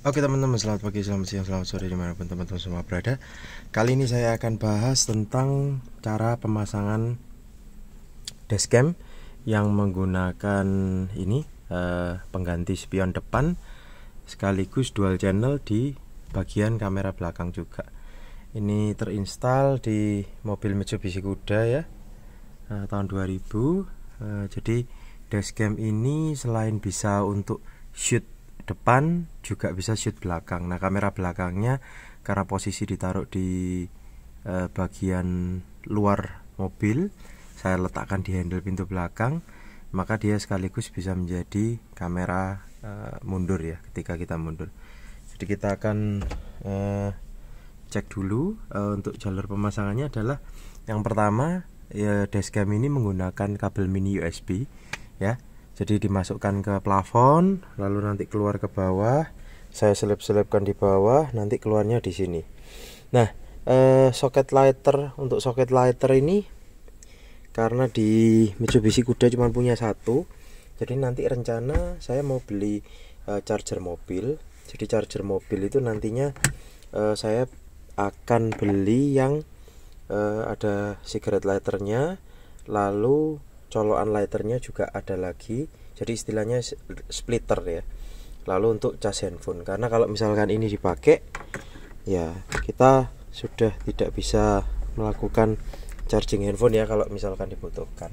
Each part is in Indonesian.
Oke teman-teman, selamat pagi, selamat siang, selamat sore dimanapun teman-teman semua berada Kali ini saya akan bahas tentang cara pemasangan dashcam Yang menggunakan ini, eh, pengganti spion depan Sekaligus dual channel di bagian kamera belakang juga Ini terinstall di mobil Mitsubishi Kuda ya eh, Tahun 2000 eh, Jadi dashcam ini selain bisa untuk shoot depan juga bisa shoot belakang nah kamera belakangnya karena posisi ditaruh di e, bagian luar mobil saya letakkan di handle pintu belakang maka dia sekaligus bisa menjadi kamera e, mundur ya ketika kita mundur jadi kita akan e, cek dulu e, untuk jalur pemasangannya adalah yang pertama e, dashcam ini menggunakan kabel mini USB ya jadi dimasukkan ke plafon lalu nanti keluar ke bawah saya selip-selipkan di bawah nanti keluarnya di sini nah eh, soket lighter untuk soket lighter ini karena di Mitsubishi Kuda cuma punya satu jadi nanti rencana saya mau beli eh, charger mobil jadi charger mobil itu nantinya eh, saya akan beli yang eh, ada cigarette lighternya lalu colokan lighternya juga ada lagi jadi istilahnya splitter ya lalu untuk cas handphone karena kalau misalkan ini dipakai ya kita sudah tidak bisa melakukan charging handphone ya kalau misalkan dibutuhkan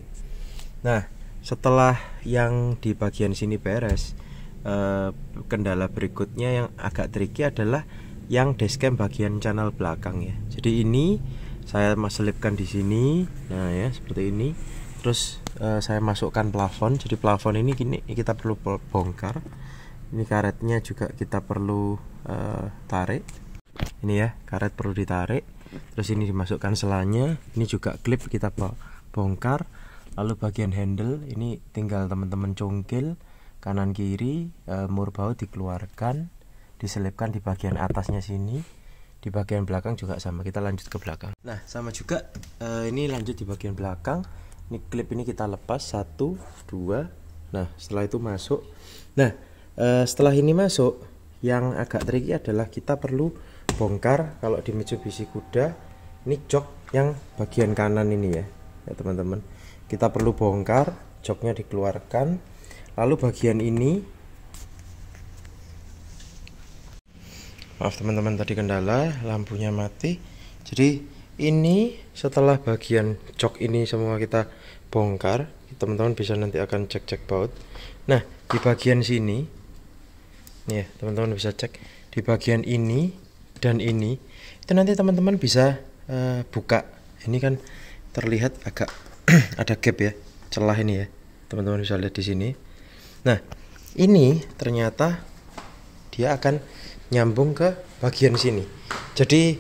nah setelah yang di bagian sini beres eh, kendala berikutnya yang agak tricky adalah yang dashcam bagian channel belakang ya jadi ini saya selipkan di sini nah ya seperti ini terus uh, saya masukkan plafon jadi plafon ini gini kita perlu bongkar ini karetnya juga kita perlu uh, tarik ini ya karet perlu ditarik terus ini dimasukkan selanya ini juga klip kita bongkar lalu bagian handle ini tinggal teman-teman congkel kanan kiri uh, mur baut dikeluarkan diselipkan di bagian atasnya sini di bagian belakang juga sama kita lanjut ke belakang nah sama juga uh, ini lanjut di bagian belakang ini klip ini kita lepas satu dua nah setelah itu masuk nah eh, setelah ini masuk yang agak tricky adalah kita perlu bongkar kalau di Mitsubishi kuda ini jok yang bagian kanan ini ya ya teman-teman kita perlu bongkar joknya dikeluarkan lalu bagian ini maaf teman-teman tadi kendala lampunya mati jadi ini setelah bagian jok ini semua kita bongkar teman-teman bisa nanti akan cek-cek baut nah di bagian sini ya teman-teman bisa cek di bagian ini dan ini itu nanti teman-teman bisa uh, buka ini kan terlihat agak ada gap ya celah ini ya teman-teman bisa lihat di sini nah ini ternyata dia akan nyambung ke bagian sini jadi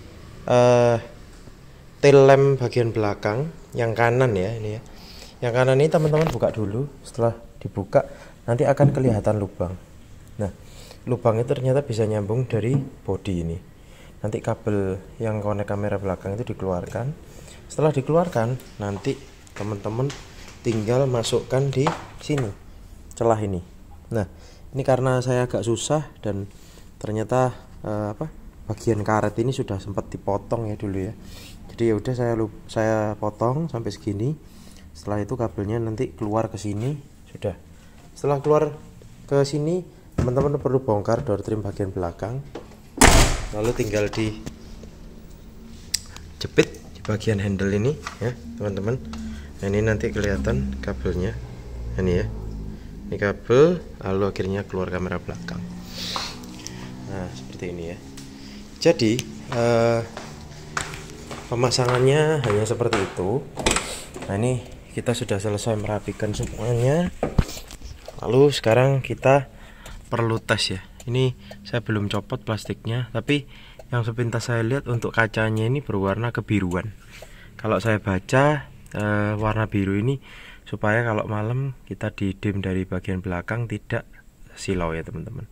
uh, tail lamp bagian belakang yang kanan ya ini ya yang kanan ini teman-teman buka dulu setelah dibuka nanti akan kelihatan lubang nah lubang itu ternyata bisa nyambung dari body ini nanti kabel yang konek kamera belakang itu dikeluarkan setelah dikeluarkan nanti teman-teman tinggal masukkan di sini celah ini nah ini karena saya agak susah dan ternyata eh, apa bagian karet ini sudah sempat dipotong ya dulu ya jadi ya udah saya saya potong sampai segini setelah itu kabelnya nanti keluar ke sini sudah setelah keluar ke sini teman-teman perlu bongkar door trim bagian belakang lalu tinggal di jepit di bagian handle ini ya teman-teman nah, ini nanti kelihatan kabelnya nah, ini ya ini kabel lalu akhirnya keluar kamera belakang nah seperti ini ya jadi uh, pemasangannya hanya seperti itu nah ini kita sudah selesai merapikan semuanya lalu sekarang kita perlu tes ya ini saya belum copot plastiknya tapi yang sepintas saya lihat untuk kacanya ini berwarna kebiruan kalau saya baca e, warna biru ini supaya kalau malam kita di didim dari bagian belakang tidak silau ya teman-teman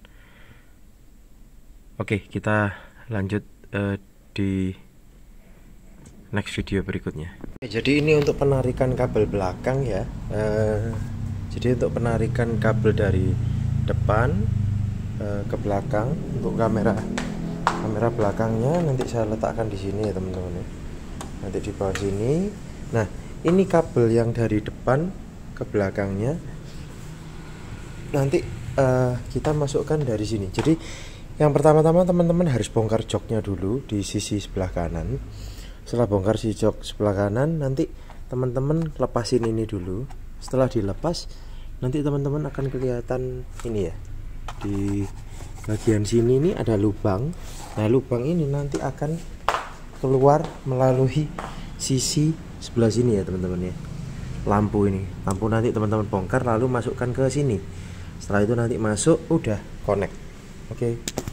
oke kita lanjut e, di next video berikutnya jadi ini untuk penarikan kabel belakang ya Uh, jadi untuk penarikan kabel dari depan uh, ke belakang untuk kamera kamera belakangnya nanti saya letakkan di sini ya teman-teman ya. nanti di bawah sini nah ini kabel yang dari depan ke belakangnya nanti uh, kita masukkan dari sini jadi yang pertama-tama teman-teman harus bongkar joknya dulu di sisi sebelah kanan setelah bongkar si jok sebelah kanan nanti teman-teman lepasin ini dulu setelah dilepas nanti teman-teman akan kelihatan ini ya di bagian sini ini ada lubang nah lubang ini nanti akan keluar melalui sisi sebelah sini ya teman-teman ya lampu ini lampu nanti teman-teman bongkar lalu masukkan ke sini setelah itu nanti masuk udah connect oke okay.